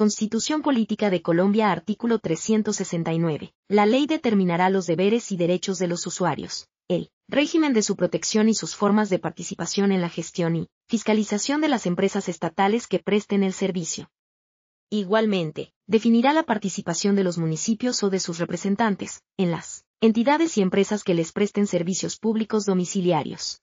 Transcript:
Constitución Política de Colombia artículo 369. La ley determinará los deberes y derechos de los usuarios, el régimen de su protección y sus formas de participación en la gestión y fiscalización de las empresas estatales que presten el servicio. Igualmente, definirá la participación de los municipios o de sus representantes, en las entidades y empresas que les presten servicios públicos domiciliarios.